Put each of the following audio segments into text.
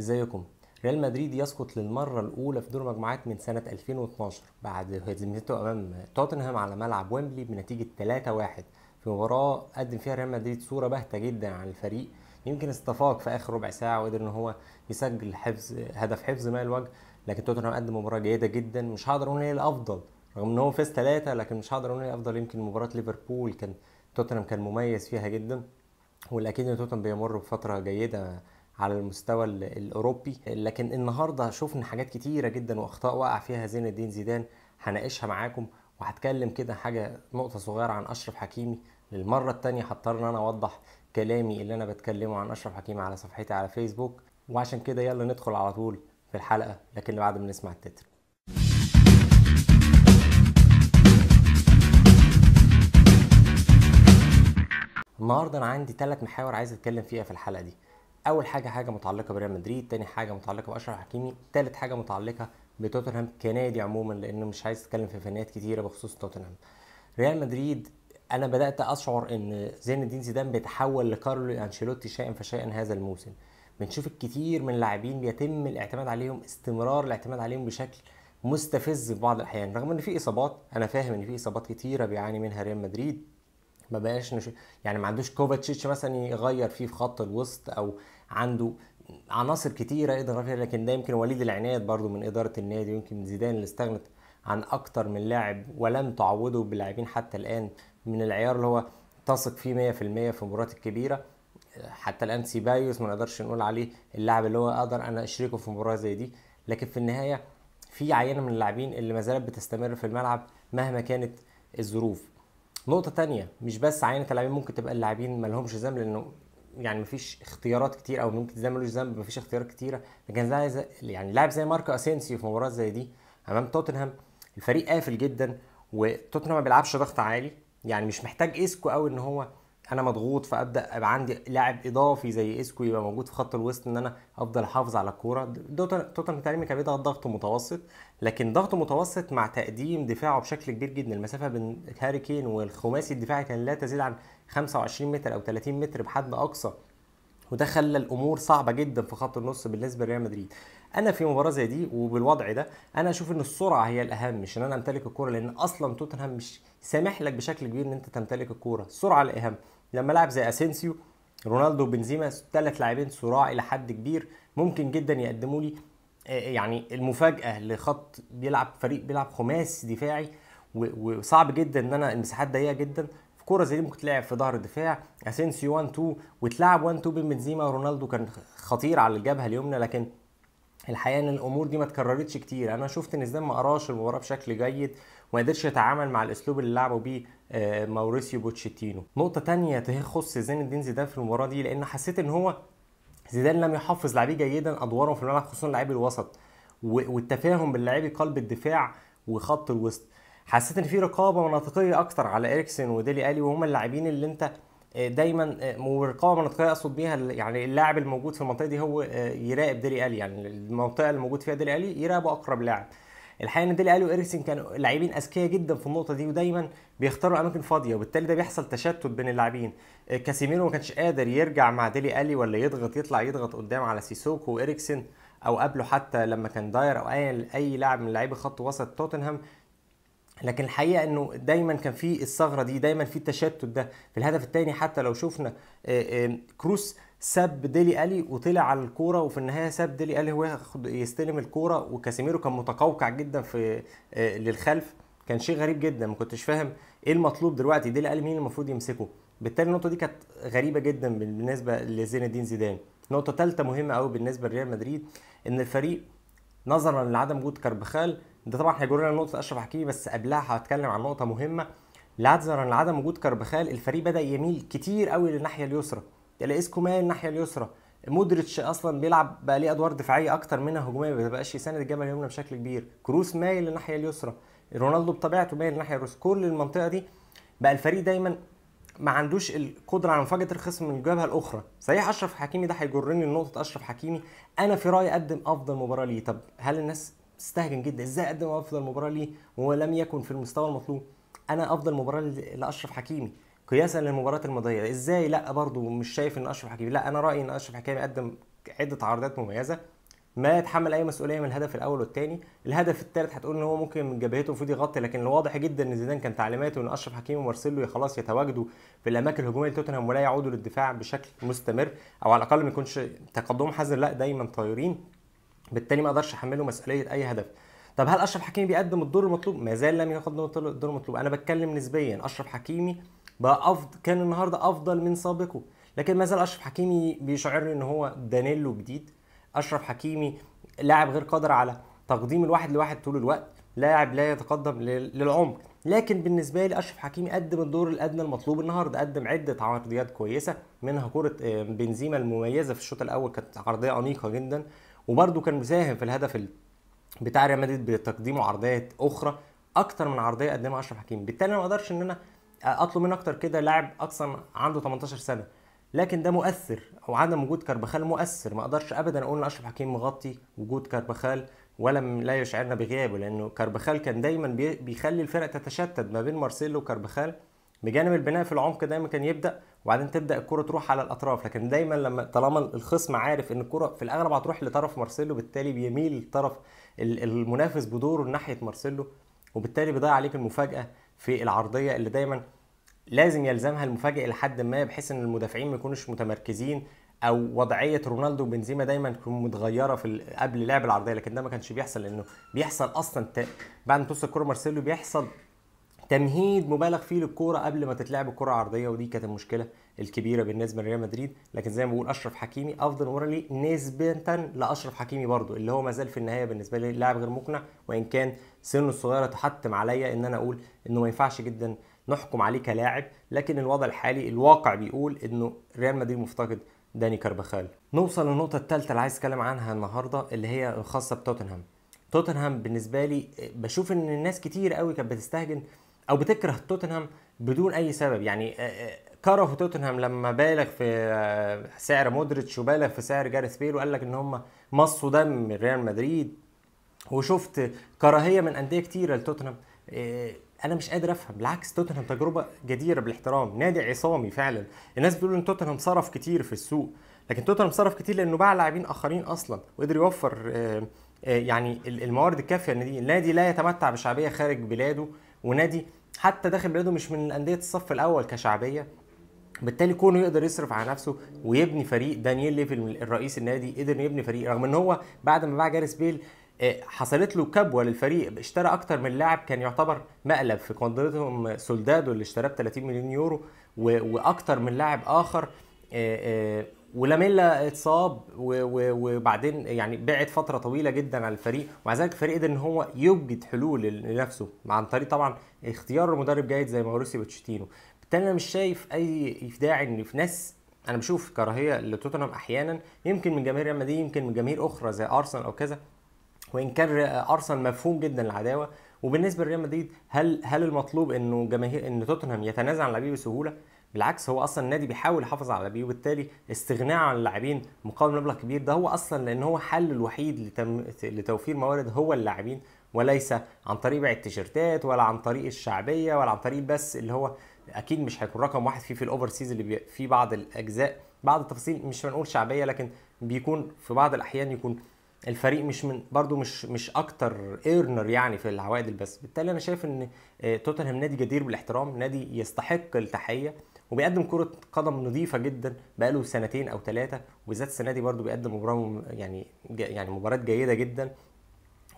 ازيكم ريال مدريد يسقط للمرة الأولى في دور مجموعات من سنة 2012 بعد هزيمته أمام توتنهام على ملعب ويمبلي بنتيجة 3-1 في مباراة قدم فيها ريال مدريد صورة باهتة جدا عن الفريق يمكن استفاق في آخر ربع ساعة وقدر إن هو يسجل حفظ هدف حفظ ماء الوجه لكن توتنهام قدم مباراة جيدة جدا مش هقدر أقول إيه الأفضل رغم إن هو فاز ثلاثة لكن مش هقدر أقول إيه الأفضل يمكن مباراة ليفربول كان توتنهام كان مميز فيها جدا والأكيد إن توتنهام بيمر بفترة جيدة على المستوى الاوروبي لكن النهارده شفنا حاجات كتيره جدا واخطاء وقع فيها زين الدين زيدان هناقشها معاكم وهتكلم كده حاجه نقطه صغيره عن اشرف حكيمي للمره الثانيه هضطر ان انا اوضح كلامي اللي انا بتكلمه عن اشرف حكيمي على صفحتي على فيسبوك وعشان كده يلا ندخل على طول في الحلقه لكن بعد ما نسمع التتر النهارده انا عندي ثلاث محاور عايز اتكلم فيها في الحلقه دي اول حاجه حاجه متعلقه بريال مدريد تاني حاجه متعلقه باشرف حكيمي تالت حاجه متعلقه بتوتنهام كنادي عموما لانه مش عايز اتكلم في فنيات كتيره بخصوص توتنهام ريال مدريد انا بدات اشعر ان زين الدين زيدان بيتحول لكارلو انشيلوتي شيئا فشيئا هذا الموسم بنشوف الكثير من اللاعبين بيتم الاعتماد عليهم استمرار الاعتماد عليهم بشكل مستفز في بعض الاحيان رغم ان في اصابات انا فاهم ان في اصابات كتيره بيعاني منها ريال مدريد ما بقاش نشوف يعني ما عندوش كوفاتشيتش مثلا يغير فيه في خط الوسط او عنده عناصر كتيره يقدر لكن ده يمكن وليد العناية برضو من اداره النادي ويمكن زيدان اللي استغنت عن اكتر من لاعب ولم تعوضه باللاعبين حتى الان من العيار اللي هو تثق فيه 100% في المباريات الكبيره حتى الان سيبايوس ما نقدرش نقول عليه اللاعب اللي هو اقدر انا اشركه في مباراه زي دي لكن في النهايه في عينه من اللاعبين اللي ما زالت بتستمر في الملعب مهما كانت الظروف نقطة تانية مش بس عينة اللاعبين ممكن تبقى اللاعبين ما لهمش ذنب لأنه يعني مفيش اختيارات كتير او ممكن زي ملوش ذنب مفيش اختيارات كتيره لكن زي يعني لاعب زي ماركو اسينسيو في مباراه زي دي امام توتنهام الفريق قافل جدا وتوتنهام ما بيلعبش ضغط عالي يعني مش محتاج اسكو او ان هو انا مضغوط فابدا ابقى عندي لاعب اضافي زي اسكو يبقى موجود في خط الوسط ان انا افضل احافظ على الكوره توتنهام تقريبا كان بيضغط ضغط متوسط لكن ضغط متوسط مع تقديم دفاعه بشكل كبير جدا المسافه بين هاري كين والخماسي الدفاعي كان لا تزيد عن 25 متر او 30 متر بحد اقصى وده خلى الامور صعبه جدا في خط النص بالنسبه لريال مدريد انا في مباراه زي دي وبالوضع ده انا اشوف ان السرعه هي الاهم مش ان انا امتلك الكوره لان اصلا توتنهام مش سامح لك بشكل كبير ان انت تمتلك الكوره السرعه الاهم لما لاعب زي اسينسيو رونالدو وبنزيما ثلاث لاعبين صراع الى حد كبير ممكن جدا يقدموا لي آه، آه، يعني المفاجاه لخط بيلعب فريق بيلعب خماس دفاعي وصعب جدا ان انا المساحات ضيقه جدا في كوره زي دي ممكن تلعب في ظهر الدفاع اسينسيو 1 2 وتلعب 1 2 بين بنزيما ورونالدو كان خطير على الجبهه اليمنى لكن الحقيقه ان الامور دي ما اتكررتش كتير انا شفت ان ما قراش المباراه بشكل جيد وما قدرش يتعامل مع الاسلوب اللي لعبوا بيه آه، ماوريسيو بوتشيتينو نقطه تانية تخص زين الدين زيدان في المباراه دي لان حسيت ان هو زيدان لم يحفظ لاعبيه جيدا ادوارهم في الملعب خصوصا لاعبي الوسط والتفاهم باللاعبي قلب الدفاع وخط الوسط حسيت ان في رقابه مناطقيه اكتر على اريكسن وديلي الي وهم اللاعبين اللي انت آه، دايما آه، ورقابه منطقيه اقصد بيها يعني اللاعب الموجود في المنطقه دي هو يراقب ديلي الي يعني المنطقه اللي موجود فيها ديلي الي يراقبه اقرب لاعب الحقيقه ان ديلي الي وإيريكسن كانوا لاعبين اذكياء جدا في النقطه دي ودايما بيختاروا اماكن فاضيه وبالتالي ده بيحصل تشتت بين اللاعبين آه، كاسيميرو ما كانش قادر يرجع مع ديلي الي ولا يضغط يطلع يضغط قدام على سيسوكو وإيريكسن او قبله حتى لما كان داير او اي اي لاعب من لاعبي خط وسط توتنهام لكن الحقيقه انه دايما كان في الثغره دي دايما في التشتت ده في الهدف الثاني حتى لو شفنا آه، آه، كروس ساب ديلي الي وطلع على الكوره وفي النهايه ساب ديلي الي هو ياخد يستلم الكوره وكاسيميرو كان متقوقع جدا في آه، للخلف كان شيء غريب جدا ما كنتش فاهم ايه المطلوب دلوقتي ديلي الي مين المفروض يمسكه بالتالي النقطه دي كانت غريبه جدا بالنسبه لزين الدين زيدان نقطه ثالثه مهمه قوي بالنسبه لريال مدريد ان الفريق نظرا لعدم وجود كاربخال ده طبعا هيجر لنا نقطه اشرف حكيمي بس قبلها هتكلم عن نقطه مهمه نظرا لعدم وجود كاربخال الفريق بدا يميل كتير قوي للناحيه اليسرى اسكو مايل الناحيه اليسرى مودريتش اصلا بيلعب بقى ليه ادوار دفاعيه اكتر منها هجوميه ما بيبقاش يساند الجبهه اليمنى بشكل كبير كروس مايل للناحيه اليسرى رونالدو بطبيعته مايل للناحيه اليسرى كل المنطقه دي بقى الفريق دايما ما عندوش القدره على مفاجاه الخصم من الجبهه الاخرى صحيح اشرف حكيمي ده هيجرني لنقطه اشرف حكيمي انا في رايي قدم افضل مباراه ليه طب هل الناس استهجن جدا ازاي اقدم افضل مباراه ليه ولم يكن في المستوى المطلوب انا افضل مباراه لاشرف حكيمي قياسا للمباراه الماضيه ازاي لا برضو مش شايف ان اشرف حكيمي لا انا رايي ان اشرف حكيمي قدم عده عرضات مميزه ما يتحمل اي مسؤوليه من الهدف الاول والثاني الهدف الثالث هتقول ان هو ممكن من جبهته المفروض يغطي لكن الواضح جدا ان زيدان كان تعليماته ان اشرف حكيمي ومارسيلو خلاص يتواجدوا في الاماكن الهجوميه لتوتنهام ولا يعودوا للدفاع بشكل مستمر او على الاقل ما يكونش تقدم حذر لا دايما طايرين بالتالي ما اقدرش احمله مسؤوليه اي هدف طب هل اشرف حكيمي بيقدم الدور المطلوب ما زال لم ياخد الدور المطلوب انا بتكلم نسبيا اشرف حكيمي بقى أفضل كان النهارده افضل من سابقه لكن ما زال اشرف حكيمي بيشعرني ان هو دانيلو جديد اشرف حكيمي لاعب غير قادر على تقديم الواحد لواحد طول الوقت لاعب لا يتقدم للعمق لكن بالنسبه لي اشرف حكيمي قدم الدور الادنى المطلوب النهارده قدم عده عرضيات كويسه منها كره آه، بنزيما المميزه في الشوط الاول كانت عرضيه انيقه جدا وبرده كان مساهم في الهدف بتاع ريال مدريد بتقديمه عرضيات اخرى اكتر من عرضيه قدمها إيه اشرف حكيمي بالتالي ما اقدرش ان انا اطلب من اكتر كده لاعب اصلا عنده 18 سنه لكن ده مؤثر او عدم وجود كربخال مؤثر ما اقدرش ابدا اقول ان اشرف حكيمي مغطي وجود كربخال ولم لا يشعرنا بغيابه لانه كربخال كان دايما بيخلي الفرق تتشتت ما بين مارسيلو وكربخال بجانب البناء في العمق دايما كان يبدا وبعدين تبدا الكره تروح على الاطراف لكن دايما لما طالما الخصم عارف ان الكره في الاغلب هتروح لطرف مارسيلو بالتالي بيميل لطرف المنافس بدوره ناحيه مارسيلو وبالتالي بيضيع عليك المفاجاه في العرضيه اللي دايما لازم يلزمها المفاجاه لحد ما بحيث ان المدافعين ما يكونوش متمركزين او وضعيه رونالدو وبنزيما دايما تكون متغيره في قبل لعب العرضيه لكن ده ما كانش بيحصل لانه بيحصل اصلا بعد ما توصل الكوره مارسيلو بيحصل تمهيد مبالغ فيه للكوره قبل ما تتلعب الكره عرضيه ودي كانت المشكله الكبيره بالنسبه لريال مدريد لكن زي ما بقول اشرف حكيمي افضل اورالي نسبه لاشرف حكيمي برضو اللي هو ما زال في النهايه بالنسبه لي لاعب غير مقنع وان كان سنه الصغيره تحتم عليا ان انا اقول انه ما ينفعش جدا نحكم عليه كلاعب لكن الوضع الحالي الواقع بيقول انه ريال مدريد مفتقد داني كربخال نوصل للنقطه الثالثه اللي عايز اتكلم عنها النهارده اللي هي الخاصه بتوتنهام توتنهام بالنسبه لي بشوف ان الناس كتير قوي كانت بتستهجن او بتكره توتنهام بدون اي سبب يعني آه، آه، كرهوا توتنهام لما بالغ في آه، سعر مودريتش وبالغ في سعر جاريث بيل وقال لك ان هم مصوا دم ريال مدريد وشفت كراهيه من انديه كتيره لتوتنهام انا مش قادر افهم بالعكس توتنهام تجربه جديره بالاحترام نادي عصامي فعلا الناس بتقول ان توتنهام صرف كتير في السوق لكن توتنهام صرف كتير لانه باع لاعبين اخرين اصلا وقدر يوفر يعني الموارد الكافيه للنادي النادي لا يتمتع بشعبيه خارج بلاده ونادي حتى داخل بلاده مش من انديه الصف الاول كشعبيه بالتالي كونه يقدر يصرف على نفسه ويبني فريق دانييل ليفل الرئيس النادي قدر يبني فريق رغم ان هو بعد ما باع جاريس بيل آه، حصلت له كبوه للفريق اشترى اكتر من لاعب كان يعتبر مقلب في قنطرتهم سولدادو اللي اشتراه ب 30 مليون يورو واكتر من لاعب اخر آه، آه، ولاميلا اتصاب وبعدين يعني بعد فتره طويله جدا عن الفريق ومع ذلك الفريق قدر ان هو يوجد حلول لنفسه عن طريق طبعا اختيار مدرب جيد زي ماوريسي بوتشيتينو بالتالي انا مش شايف اي داعي ان في ناس انا بشوف كراهيه لتوتنهام احيانا يمكن من جماهير ريال مدريد يمكن من جماهير اخرى زي ارسنال او كذا وان كان ارسنال مفهوم جدا العداوه وبالنسبه لريال مدريد هل هل المطلوب انه جماهير ان توتنهام يتنازل عن لعيبه بسهوله؟ بالعكس هو اصلا النادي بيحاول يحافظ على بيه وبالتالي استغناء عن اللاعبين مقابل مبلغ كبير ده هو اصلا لان هو حل الوحيد لتم... لتوفير موارد هو اللاعبين وليس عن طريق بيع التيشيرتات ولا عن طريق الشعبيه ولا عن طريق بس اللي هو اكيد مش هيكون رقم واحد فيه في الاوفر سيز اللي بي... في بعض الاجزاء بعض التفاصيل مش هنقول شعبيه لكن بيكون في بعض الاحيان يكون الفريق مش من برضو مش مش اكتر ايرنر يعني في العوائد البس بالتالي انا شايف ان آه، توتنهام نادي جدير بالاحترام نادي يستحق التحيه وبيقدم كرة قدم نظيفة جدا بقاله سنتين أو ثلاثة وبالذات السنة دي برضه بيقدم مباراة يعني يعني مباراة جيدة جدا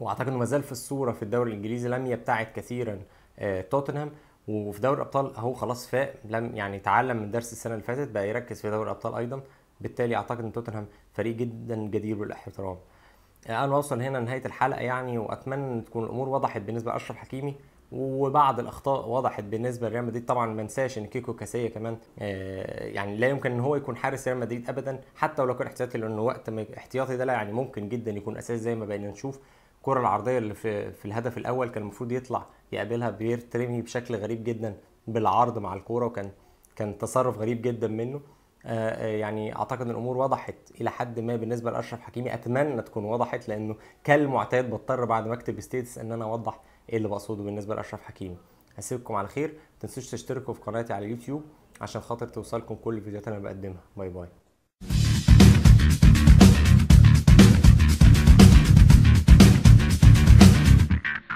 واعتقد انه مازال في الصورة في الدوري الإنجليزي لم يبتعد كثيرا آه، توتنهام وفي دوري الابطال اهو خلاص فاق لم يعني تعلم من درس السنه اللي فاتت بقى يركز في دوري الابطال ايضا بالتالي اعتقد ان توتنهام فريق جدا جدير بالاحترام انا آه، وصل هنا نهايه الحلقه يعني واتمنى ان تكون الامور وضحت بالنسبه لاشرف حكيمي وبعض الاخطاء وضحت بالنسبه لريال مدريد طبعا ما انساش ان كيكو كاسيه كمان آه، يعني لا يمكن ان هو يكون حارس ريال مدريد ابدا حتى ولو كان احتياطي لانه وقت ما احتياطي ده لا يعني ممكن جدا يكون اساس زي ما بقينا نشوف الكره العرضيه اللي في, في الهدف الاول كان المفروض يطلع يقابلها بيرترمي بشكل غريب جدا بالعرض مع الكوره وكان كان تصرف غريب جدا منه آه، آه، يعني اعتقد الامور وضحت الى حد ما بالنسبه لاشرف حكيمي اتمنى تكون وضحت لانه كالمعتاد بضطر بعد ما اكتب ستيتس ان انا اوضح ايه اللي بقصده بالنسبه لاشرف حكيمي هسيبكم على خير تنسوش تشتركوا في قناتي على اليوتيوب عشان خاطر توصلكم كل الفيديوهات اللي انا بقدمها باي باي